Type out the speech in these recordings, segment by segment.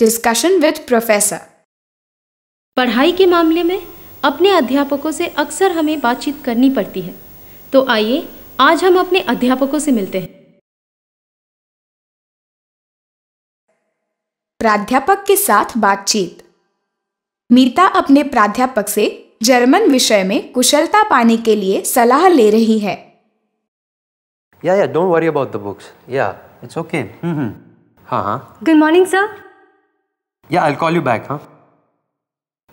Discussion with professor पढ़ाई के मामले में अपने अध्यापकों से अक्सर हमें बातचीत करनी पड़ती है तो आइए आज हम अपने अध्यापकों से मिलते हैं प्राध्यापक के साथ बातचीत मीता अपने प्राध्यापक से जर्मन विषय में कुशलता पाने के लिए सलाह ले रही है yeah yeah don't worry about the books yeah it's okay hmm hmm हां हां good morning sir Yeah, I'll call you back, huh?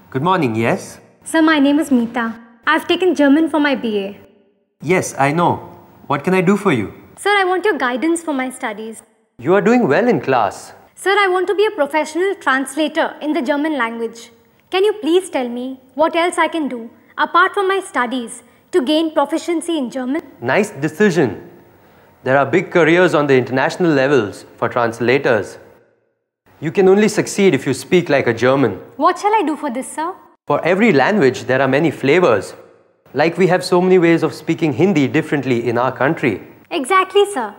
Good morning, yes? Sir, my name is Meeta. I've taken German for my BA. Yes, I know. What can I do for you? Sir, I want your guidance for my studies. You are doing well in class. Sir, I want to be a professional translator in the German language. Can you please tell me what else I can do apart from my studies to gain proficiency in German? Nice decision. There are big careers on the international levels for translators. You can only succeed if you speak like a German. What shall I do for this, sir? For every language, there are many flavors. Like we have so many ways of speaking Hindi differently in our country. Exactly, sir.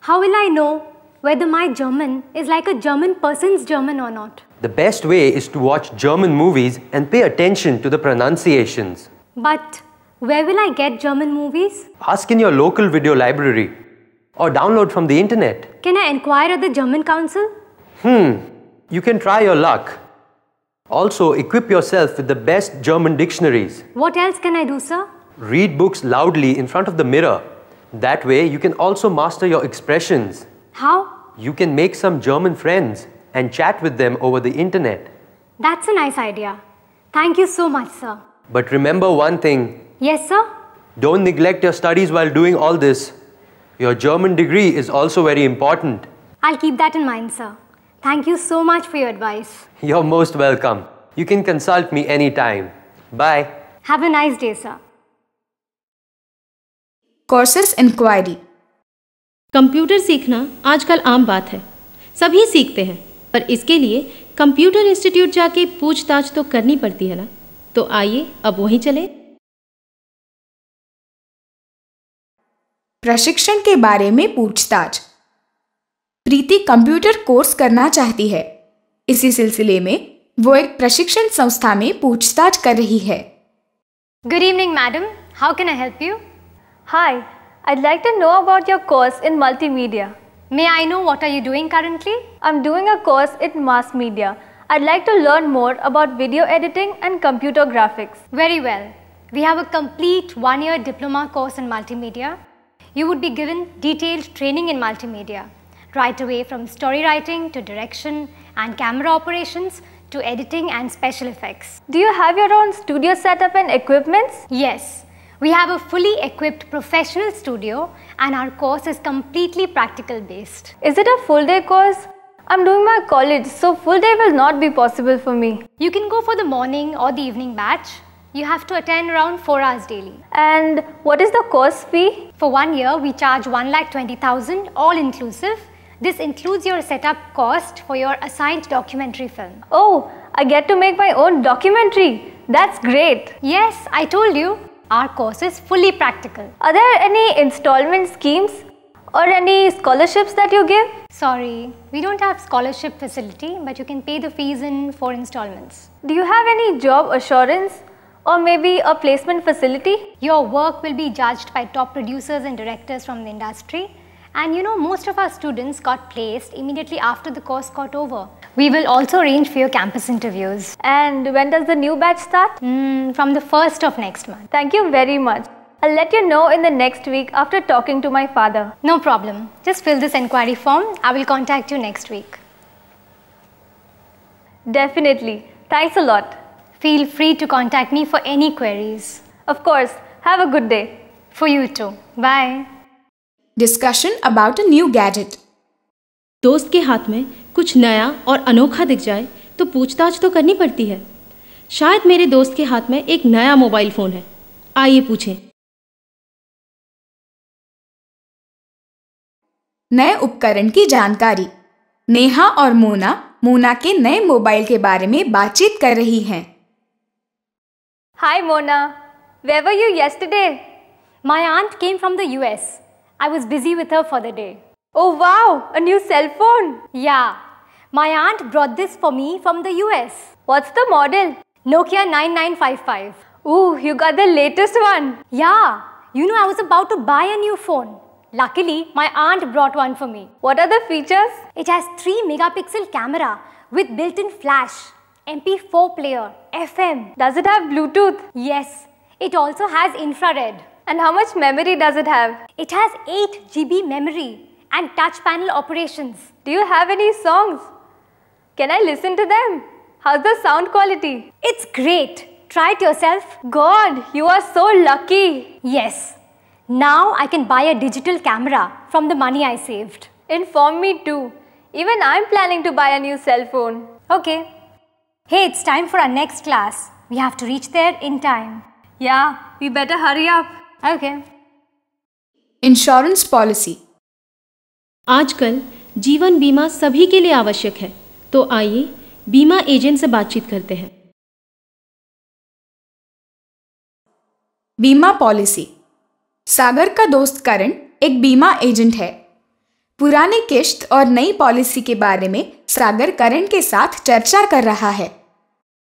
How will I know whether my German is like a German person's German or not? The best way is to watch German movies and pay attention to the pronunciations. But where will I get German movies? Ask in your local video library or download from the internet. Can I inquire at the German Council? Hmm, you can try your luck. Also, equip yourself with the best German dictionaries. What else can I do, sir? Read books loudly in front of the mirror. That way, you can also master your expressions. How? You can make some German friends and chat with them over the internet. That's a nice idea. Thank you so much, sir. But remember one thing. Yes, sir? Don't neglect your studies while doing all this. Your German degree is also very important. I'll keep that in mind, sir. Thank you so much for your advice. You're most welcome. You can consult me anytime. Bye. Have a nice day, sir. Courses Inquiry computer सीखना आजकल आम बात है सभी सीखते हैं पर इसके लिए कंप्यूटर इंस्टीट्यूट जाके पूछताछ तो करनी पड़ती है ना तो आइए अब वहीं चले प्रशिक्षण के बारे में पूछताछ प्रीति कंप्यूटर कोर्स करना चाहती है इसी सिलसिले में वो एक प्रशिक्षण संस्था में पूछताछ कर रही है good evening madam how can I help you hi I like to know about your course in multimedia may I know what are you doing currently I am doing a course in mass media I like to learn more about video editing and computer graphics very well we have a complete one year diploma course in multimedia you would be given detailed training in right away from story writing to direction and camera operations to editing and special effects. Do you have your own studio setup and equipments? Yes. We have a fully equipped professional studio and our course is completely practical based. Is it a full day course? I'm doing my college so full day will not be possible for me. You can go for the morning or the evening batch. You have to attend around 4 hours daily. And what is the course fee? For one year we charge 1,20,000 all inclusive this includes your setup cost for your assigned documentary film. Oh, I get to make my own documentary. That's great. Yes, I told you. Our course is fully practical. Are there any installment schemes or any scholarships that you give? Sorry, we don't have scholarship facility, but you can pay the fees in four installments. Do you have any job assurance or maybe a placement facility? Your work will be judged by top producers and directors from the industry and you know, most of our students got placed immediately after the course got over. We will also arrange for your campus interviews. And when does the new batch start? Mm, from the 1st of next month. Thank you very much. I'll let you know in the next week after talking to my father. No problem. Just fill this enquiry form. I will contact you next week. Definitely. Thanks a lot. Feel free to contact me for any queries. Of course. Have a good day. For you too. Bye. Discussion about a new gadget दोस्त के हाथ में कुछ नया और अनोखा दिख जाए तो पूछताछ तो करनी पड़ती है शायद मेरे दोस्त के हाथ में एक नया मोबाइल फ़ोन है आइए पूछें नए उपकरण की जानकारी नेहा और मोना मोना के नए मोबाइल के बारे में बातचीत कर रही हैं hi Mona where were you yesterday my aunt came from the US I was busy with her for the day. Oh wow, a new cell phone. Yeah. My aunt brought this for me from the US. What's the model? Nokia 9955. Ooh, you got the latest one. Yeah. You know I was about to buy a new phone. Luckily, my aunt brought one for me. What are the features? It has 3 megapixel camera with built-in flash, MP4 player, FM. Does it have Bluetooth? Yes. It also has infrared. And how much memory does it have? It has 8 GB memory and touch panel operations. Do you have any songs? Can I listen to them? How's the sound quality? It's great. Try it yourself. God, you are so lucky. Yes. Now I can buy a digital camera from the money I saved. Inform me too. Even I'm planning to buy a new cell phone. Okay. Hey, it's time for our next class. We have to reach there in time. Yeah, we better hurry up. Okay insurance policy आजकल जीवन बीमा सभी के लिए आवश्यक है तो आइए बीमा एजेंट से बातचीत करते हैं बीमा पॉलिसी सागर का दोस्त करण एक बीमा एजेंट है पुराने किश्त और नई पॉलिसी के बारे में सागर करण के साथ चर्चा कर रहा है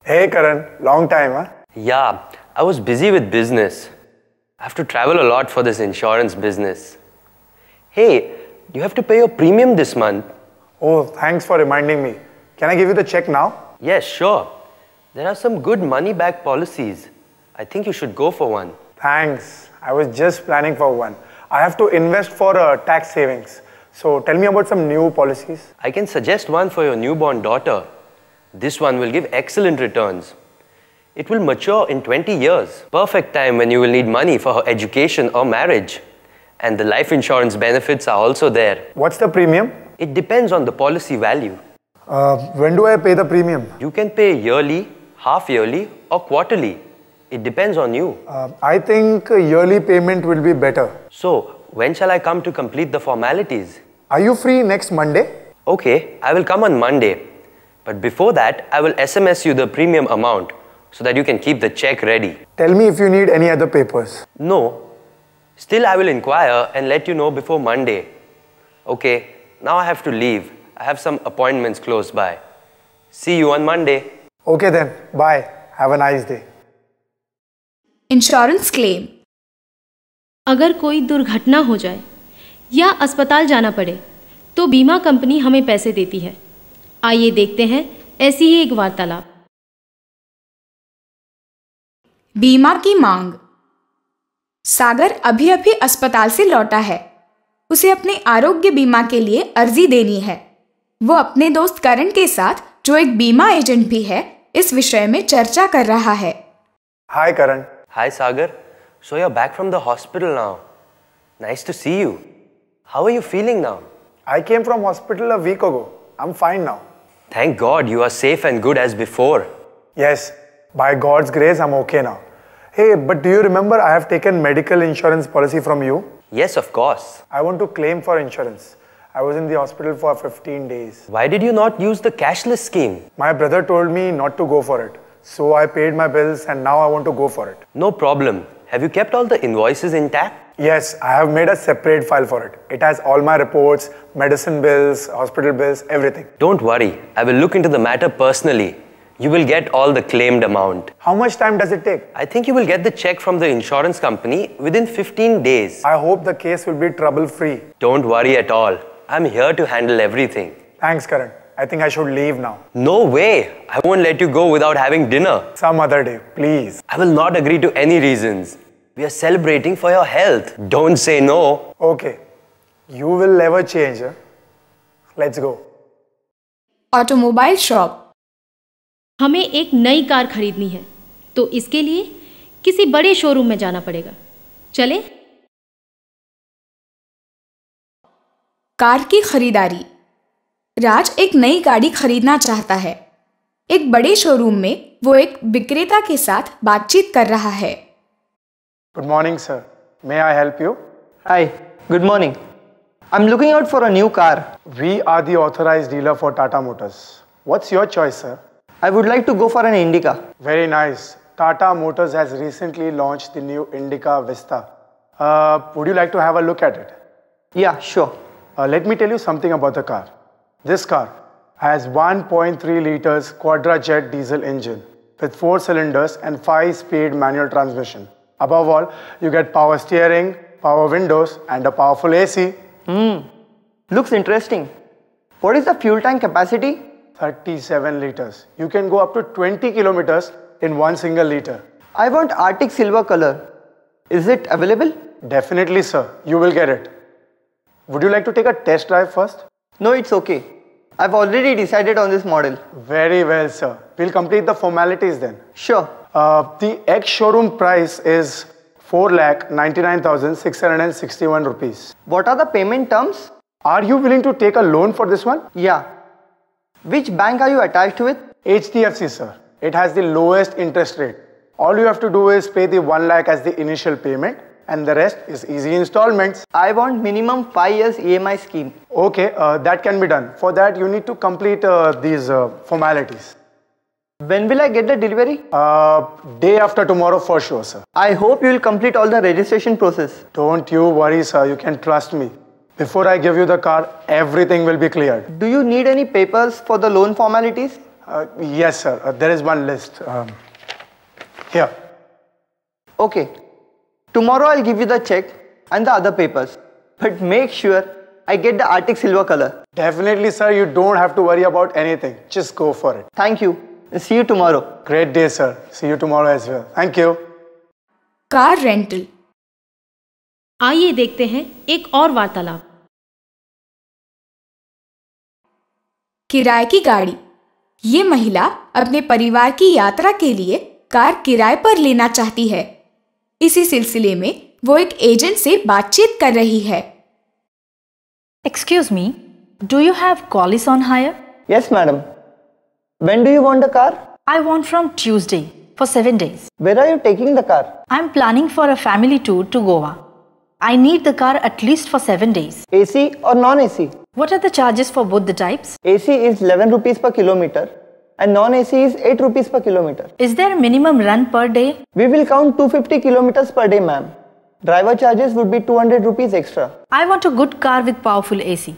हे करण long time yeah I was busy with business I have to travel a lot for this insurance business. Hey, you have to pay your premium this month. Oh, thanks for reminding me. Can I give you the check now? Yes, sure. There are some good money back policies. I think you should go for one. Thanks. I was just planning for one. I have to invest for uh, tax savings. So tell me about some new policies. I can suggest one for your newborn daughter. This one will give excellent returns. It will mature in 20 years. Perfect time when you will need money for her education or marriage. And the life insurance benefits are also there. What's the premium? It depends on the policy value. Uh, when do I pay the premium? You can pay yearly, half yearly or quarterly. It depends on you. Uh, I think yearly payment will be better. So, when shall I come to complete the formalities? Are you free next Monday? Okay, I will come on Monday. But before that, I will SMS you the premium amount. so that you can keep the check ready. Tell me if you need any other papers. No. Still, I will inquire and let you know before Monday. Okay, now I have to leave. I have some appointments close by. See you on Monday. Okay then, bye. Have a nice day. Insurance claim. अगर कोई दुर्घटना हो जाए या अस्पताल जाना पड़े तो बीमा कंपनी हमें पैसे देती है आइए देखते हैं ऐसी ही एक वार्तालाप बीमा की मांग सागर अभी अभी अस्पताल से लौटा है उसे अपने आरोग्य बीमा के लिए अर्जी देनी है वो अपने दोस्त करण के साथ जो एक बीमा एजेंट भी है इस विषय में चर्चा कर रहा है hi Karan hi Sagar so you are back from the hospital now nice to see you how are you feeling now I came from hospital a week ago I am fine now thank God you are safe and good as before yes by God's grace, I'm okay now. Hey, but do you remember I have taken medical insurance policy from you? Yes, of course. I want to claim for insurance. I was in the hospital for 15 days. Why did you not use the cashless scheme? My brother told me not to go for it. So I paid my bills and now I want to go for it. No problem. Have you kept all the invoices intact? Yes, I have made a separate file for it. It has all my reports, medicine bills, hospital bills, everything. Don't worry. I will look into the matter personally you will get all the claimed amount. How much time does it take? I think you will get the check from the insurance company within 15 days. I hope the case will be trouble free. Don't worry at all. I'm here to handle everything. Thanks, Karan. I think I should leave now. No way. I won't let you go without having dinner. Some other day, please. I will not agree to any reasons. We are celebrating for your health. Don't say no. Okay. You will never change. Huh? Let's go. Automobile shop. हमें एक नई car खरीदनी है तो इसके लिए किसी बड़े शोरूम में जाना पड़ेगा चले कार की खरीदारी राज एक नई गाड़ी खरीदना चाहता है एक बड़े शोरूम में वो एक विक्रेता के साथ बातचीत कर रहा है good morning sir may I help you I good morning I am looking out for a new car we are the authorise dealer for Tata Motors what's your choice sir I would like to go for an Indica. Very nice. Tata Motors has recently launched the new Indica Vista. Uh, would you like to have a look at it? Yeah, sure. Uh, let me tell you something about the car. This car has 1.3 liters quadrajet diesel engine with 4 cylinders and 5-speed manual transmission. Above all, you get power steering, power windows and a powerful AC. Hmm. Looks interesting. What is the fuel tank capacity? 37 liters. You can go up to 20 kilometers in one single liter. I want Arctic silver color. Is it available? Definitely, sir. You will get it. Would you like to take a test drive first? No, it's okay. I've already decided on this model. Very well, sir. We'll complete the formalities then. Sure. Uh, the ex-showroom price is 4,99,661 rupees. What are the payment terms? Are you willing to take a loan for this one? Yeah. Which bank are you attached with? HDFC sir. It has the lowest interest rate. All you have to do is pay the 1 lakh as the initial payment and the rest is easy installments. I want minimum 5 years EMI scheme. Okay, uh, that can be done. For that you need to complete uh, these uh, formalities. When will I get the delivery? Uh, day after tomorrow for sure, sir. I hope you will complete all the registration process. Don't you worry, sir. You can trust me. Before I give you the car, everything will be cleared. Do you need any papers for the loan formalities? Uh, yes, sir. Uh, there is one list. Um, here. Okay. Tomorrow I'll give you the check and the other papers. But make sure I get the Arctic silver color. Definitely, sir. You don't have to worry about anything. Just go for it. Thank you. See you tomorrow. Great day, sir. See you tomorrow as well. Thank you. Car rental. आइए देखते हैं एक और वार्तालाप किराए की गाड़ी ये महिला अपने परिवार की यात्रा के लिए कार किराए पर लेना चाहती है इसी सिलसिले में वो एक एजेंट से बातचीत कर रही है excuse me do you have Qualis on hire yes madam when do you want a car I want from Tuesday for seven days where are you taking the car I am planning for a family tour to Goa I need the car at least for 7 days. AC or non-AC? What are the charges for both the types? AC is 11 rupees per kilometer and non-AC is 8 rupees per kilometer. Is there a minimum run per day? We will count 250 kilometers per day ma'am. Driver charges would be 200 rupees extra. I want a good car with powerful AC.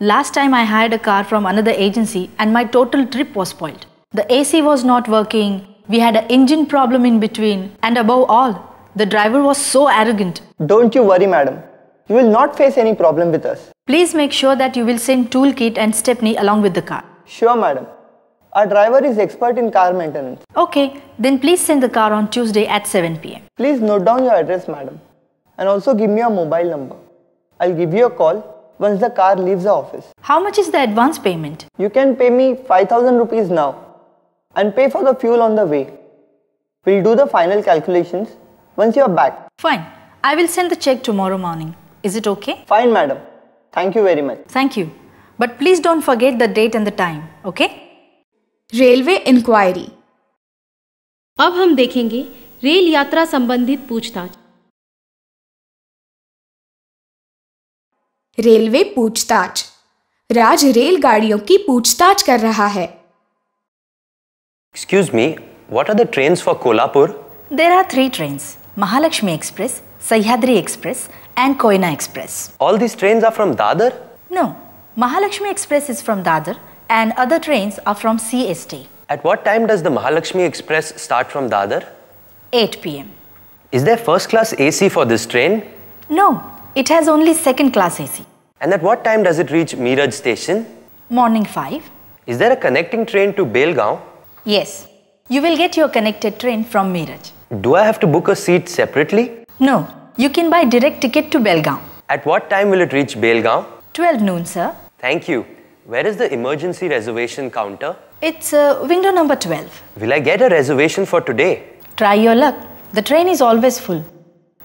Last time I hired a car from another agency and my total trip was spoiled. The AC was not working, we had an engine problem in between and above all, the driver was so arrogant. Don't you worry, madam. You will not face any problem with us. Please make sure that you will send toolkit and stepney along with the car. Sure, madam. Our driver is expert in car maintenance. Okay, then please send the car on Tuesday at 7 pm. Please note down your address, madam. And also give me your mobile number. I'll give you a call once the car leaves the office. How much is the advance payment? You can pay me 5000 rupees now and pay for the fuel on the way. We'll do the final calculations once you are back. Fine. I will send the check tomorrow morning. Is it okay? Fine, madam. Thank you very much. Thank you. But please don't forget the date and the time, okay? Railway inquiry अब हम देखेंगे rail यात्रा संबंधित पूछताछ railway पूछताछ राज रेलगाड़ियों की पूछताछ कर रहा है excuse me what are the trains for Kolhapur there are three trains Mahalakshmi Express, Sahyadri Express and Koina Express. All these trains are from Dadar? No. Mahalakshmi Express is from Dadar and other trains are from CST. At what time does the Mahalakshmi Express start from Dadar? 8 pm. Is there first class AC for this train? No, it has only second class AC. And at what time does it reach Miraj station? Morning 5. Is there a connecting train to Belgaon? Yes. You will get your connected train from Miraj. Do I have to book a seat separately? No, you can buy direct ticket to Belgaum. At what time will it reach Belgaum? 12 noon, sir. Thank you. Where is the emergency reservation counter? It's uh, window number 12. Will I get a reservation for today? Try your luck. The train is always full.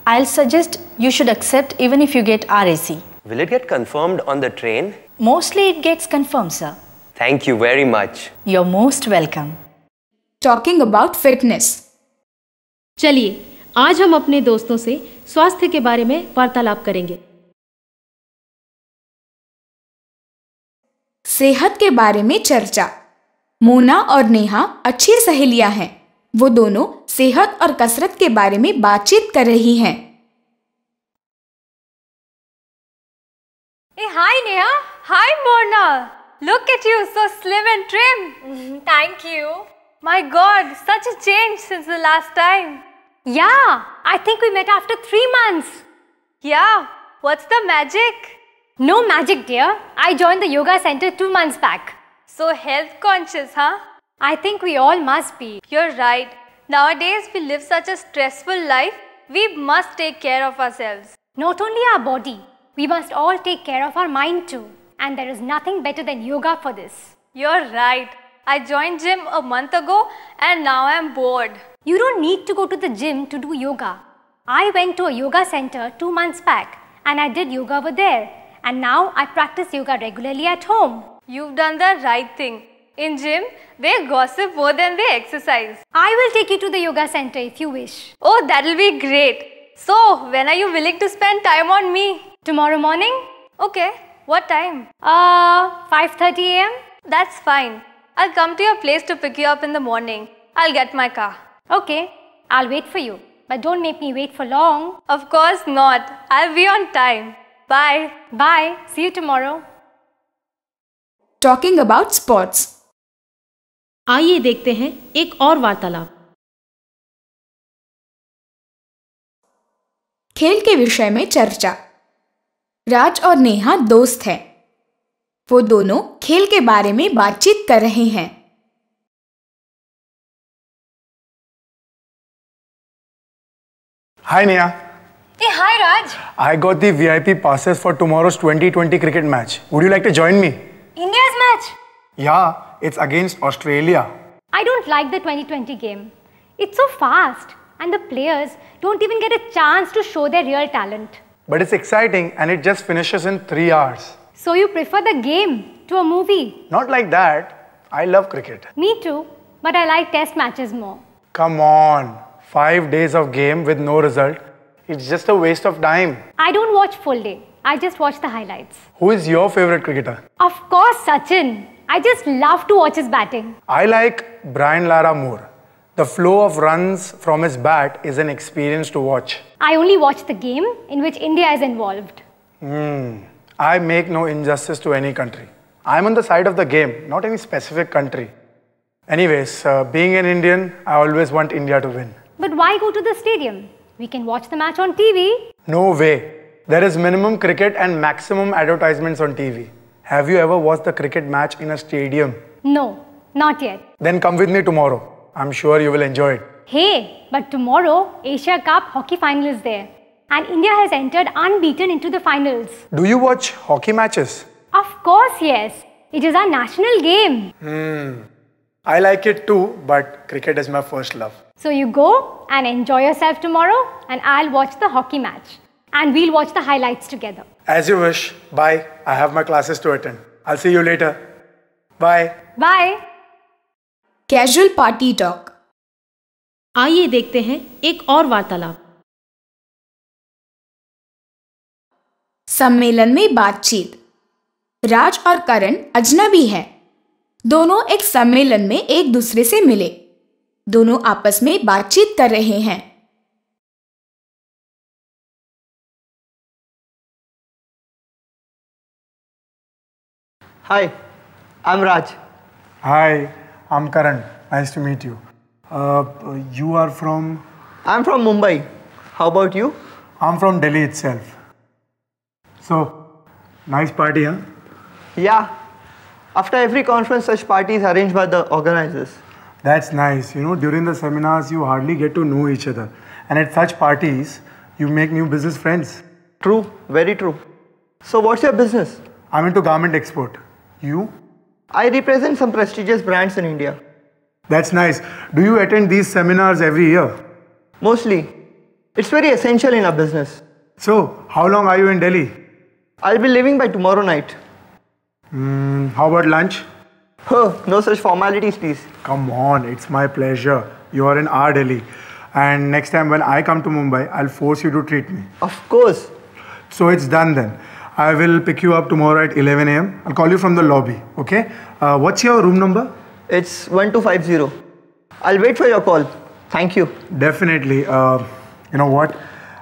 I'll suggest you should accept even if you get RAC. Will it get confirmed on the train? Mostly it gets confirmed, sir. Thank you very much. You're most welcome. Talking about fitness. चलिए आज हम अपने दोस्तों से स्वास्थ्य के बारे में वार्तालाप करेंगे सेहत के बारे में चर्चा मोना और नेहा अच्छी सहेलियां हैं वो दोनों सेहत और कसरत के बारे में बातचीत कर रही हैं hey hi Neha hi Mona look at you so slim and trim thank you my God such a change since the last time Yeah, I think we met after three months. Yeah, what's the magic? No magic, dear. I joined the yoga center two months back. So health conscious, huh? I think we all must be. You're right. Nowadays, we live such a stressful life. We must take care of ourselves. Not only our body, we must all take care of our mind too. And there is nothing better than yoga for this. You're right. I joined gym a month ago and now I'm bored. You don't need to go to the gym to do yoga. I went to a yoga center two months back and I did yoga over there. And now I practice yoga regularly at home. You've done the right thing. In gym, they gossip more than they exercise. I will take you to the yoga center if you wish. Oh, that'll be great. So, when are you willing to spend time on me? Tomorrow morning? Okay. What time? Uh, 5.30 am? That's fine. I'll come to your place to pick you up in the morning. I'll get my car. Okay, I'll wait for you. But don't make me wait for long. Of course not. I'll be on time. Bye. Bye. See you tomorrow. Talking about sports. आइए देखते हैं एक और वार्तालाप खेल के विषय में चर्चा राज और नेहा दोस्त हैं वो दोनों खेल के बारे में बातचीत कर रहे हैं Hi, Nia. Hey, hi, Raj. I got the VIP passes for tomorrow's 2020 cricket match. Would you like to join me? India's match? Yeah, it's against Australia. I don't like the 2020 game. It's so fast and the players don't even get a chance to show their real talent. But it's exciting and it just finishes in three hours. So you prefer the game to a movie? Not like that. I love cricket. Me too, but I like test matches more. Come on five days of game with no result, it's just a waste of time. I don't watch full day. I just watch the highlights. Who is your favorite cricketer? Of course, Sachin. I just love to watch his batting. I like Brian Lara more. The flow of runs from his bat is an experience to watch. I only watch the game in which India is involved. Hmm. I make no injustice to any country. I'm on the side of the game, not any specific country. Anyways, uh, being an Indian, I always want India to win. But why go to the stadium? We can watch the match on TV. No way. There is minimum cricket and maximum advertisements on TV. Have you ever watched the cricket match in a stadium? No, not yet. Then come with me tomorrow. I'm sure you will enjoy it. Hey, but tomorrow Asia Cup hockey final is there. And India has entered unbeaten into the finals. Do you watch hockey matches? Of course, yes. It is our national game. Hmm. I like it too, but cricket is my first love. So you go and enjoy yourself tomorrow and I'll watch the hockey match. And we'll watch the highlights together. As you wish. Bye. I have my classes to attend. I'll see you later. Bye. Bye. Casual party talk. आइए देखते हैं एक और वार्तालाप सम्मेलन में बातचीत राज और करण अजनबी हैं। दोनों एक सम्मेलन में एक दूसरे से मिले दोनों आपस में बातचीत कर रहे हैं hi I am Raj hi I am Karan nice to meet you you are from I am from Mumbai how about you I am from Delhi itself so nice party हां yeah After every conference, such parties are arranged by the organizers. That's nice. You know, during the seminars, you hardly get to know each other. And at such parties, you make new business friends. True, very true. So, what's your business? I'm into garment export. You? I represent some prestigious brands in India. That's nice. Do you attend these seminars every year? Mostly. It's very essential in our business. So, how long are you in Delhi? I'll be leaving by tomorrow night. Hmm, how about lunch? no such formalities, please. Come on, it's my pleasure. You are in our Delhi. And next time when I come to Mumbai, I'll force you to treat me. Of course. So it's done then. I will pick you up tomorrow at 11 a.m. I'll call you from the lobby, okay? Uh, what's your room number? It's 1250. I'll wait for your call. Thank you. Definitely. Uh, you know what?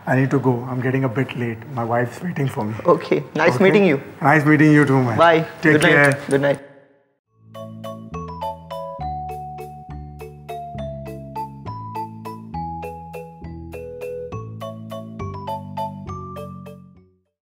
I need to go. I'm getting a bit late. My wife's waiting for me. Okay. Nice okay? meeting you. Nice meeting you too, man. Bye. Take Good care. Night. Good night.